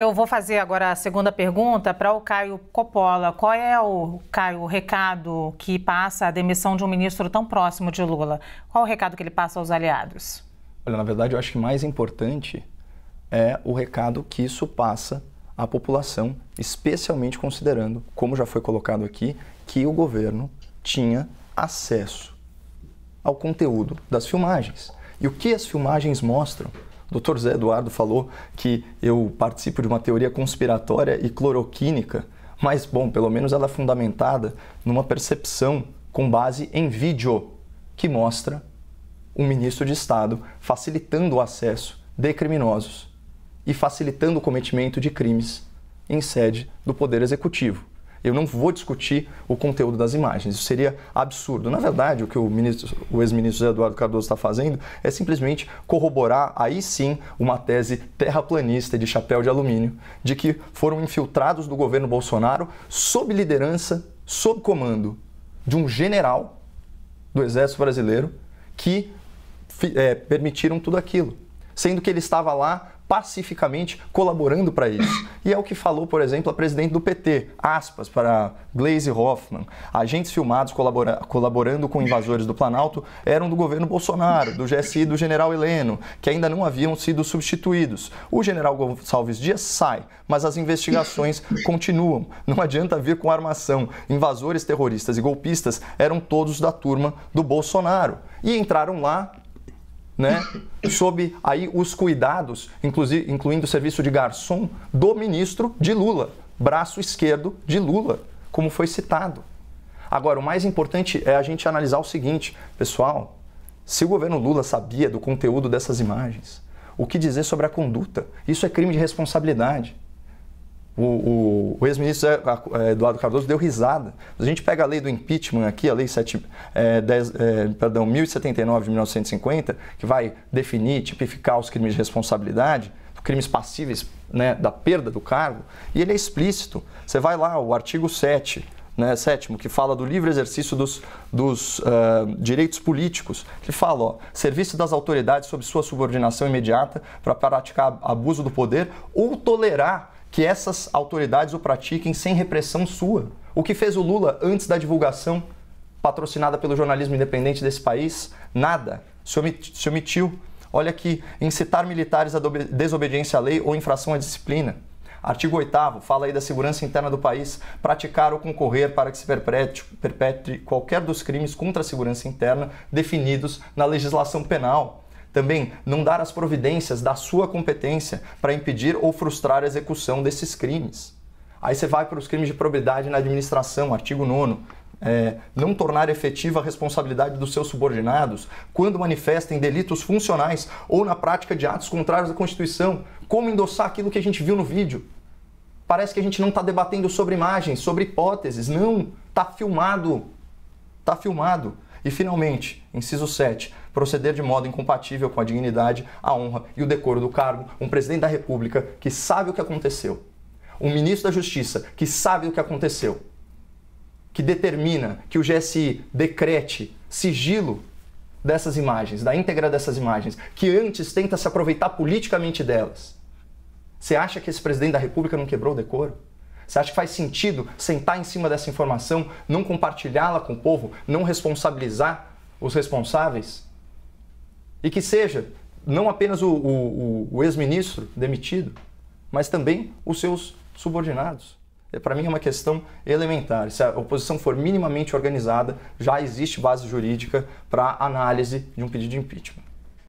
Eu vou fazer agora a segunda pergunta para o Caio Coppola. Qual é o Caio o recado que passa a demissão de um ministro tão próximo de Lula? Qual o recado que ele passa aos aliados? Olha, na verdade, eu acho que mais importante é o recado que isso passa à população, especialmente considerando, como já foi colocado aqui, que o governo tinha acesso ao conteúdo das filmagens. E o que as filmagens mostram? O Dr. Zé Eduardo falou que eu participo de uma teoria conspiratória e cloroquínica, mas bom, pelo menos ela é fundamentada numa percepção com base em vídeo que mostra um ministro de Estado facilitando o acesso de criminosos e facilitando o cometimento de crimes em sede do Poder Executivo. Eu não vou discutir o conteúdo das imagens. Isso seria absurdo. Na verdade, o que o, o ex-ministro Eduardo Cardoso está fazendo é simplesmente corroborar, aí sim, uma tese terraplanista de chapéu de alumínio, de que foram infiltrados do governo Bolsonaro sob liderança, sob comando de um general do Exército Brasileiro que é, permitiram tudo aquilo sendo que ele estava lá pacificamente colaborando para isso. E é o que falou, por exemplo, a presidente do PT, aspas, para Glaze Hoffman. Agentes filmados colabora colaborando com invasores do Planalto eram do governo Bolsonaro, do GSI do general Heleno, que ainda não haviam sido substituídos. O general Gonçalves Dias sai, mas as investigações continuam. Não adianta vir com armação. Invasores terroristas e golpistas eram todos da turma do Bolsonaro. E entraram lá né, sob aí os cuidados, incluindo o serviço de garçom, do ministro de Lula, braço esquerdo de Lula, como foi citado. Agora, o mais importante é a gente analisar o seguinte, pessoal: se o governo Lula sabia do conteúdo dessas imagens, o que dizer sobre a conduta? Isso é crime de responsabilidade. O, o, o ex-ministro eh, Eduardo Cardoso deu risada. A gente pega a lei do impeachment aqui, a lei 7, é, 10, é, perdão, 1079 de 1950, que vai definir, tipificar os crimes de responsabilidade, crimes passíveis né, da perda do cargo, e ele é explícito. Você vai lá, o artigo 7 né, sétimo, que fala do livre exercício dos, dos uh, direitos políticos, que fala, ó, serviço das autoridades sob sua subordinação imediata para praticar abuso do poder ou tolerar que essas autoridades o pratiquem sem repressão sua. O que fez o Lula antes da divulgação patrocinada pelo jornalismo independente desse país? Nada. Se, omitiu. Olha aqui, incitar militares à desobediência à lei ou infração à disciplina. Artigo 8 fala aí da segurança interna do país, praticar ou concorrer para que se perpetre, perpetre qualquer dos crimes contra a segurança interna definidos na legislação penal. Também não dar as providências da sua competência para impedir ou frustrar a execução desses crimes. Aí você vai para os crimes de probidade na administração, artigo 9. É, não tornar efetiva a responsabilidade dos seus subordinados quando manifestem delitos funcionais ou na prática de atos contrários à Constituição. Como endossar aquilo que a gente viu no vídeo? Parece que a gente não está debatendo sobre imagens, sobre hipóteses. Não, está filmado. Está filmado. E, finalmente, inciso 7, proceder de modo incompatível com a dignidade, a honra e o decoro do cargo um presidente da República que sabe o que aconteceu, um ministro da Justiça que sabe o que aconteceu, que determina que o GSI decrete sigilo dessas imagens, da íntegra dessas imagens, que antes tenta se aproveitar politicamente delas. Você acha que esse presidente da República não quebrou o decoro? Você acha que faz sentido sentar em cima dessa informação, não compartilhá-la com o povo, não responsabilizar os responsáveis? E que seja não apenas o, o, o ex-ministro demitido, mas também os seus subordinados. É, para mim é uma questão elementar. Se a oposição for minimamente organizada, já existe base jurídica para análise de um pedido de impeachment.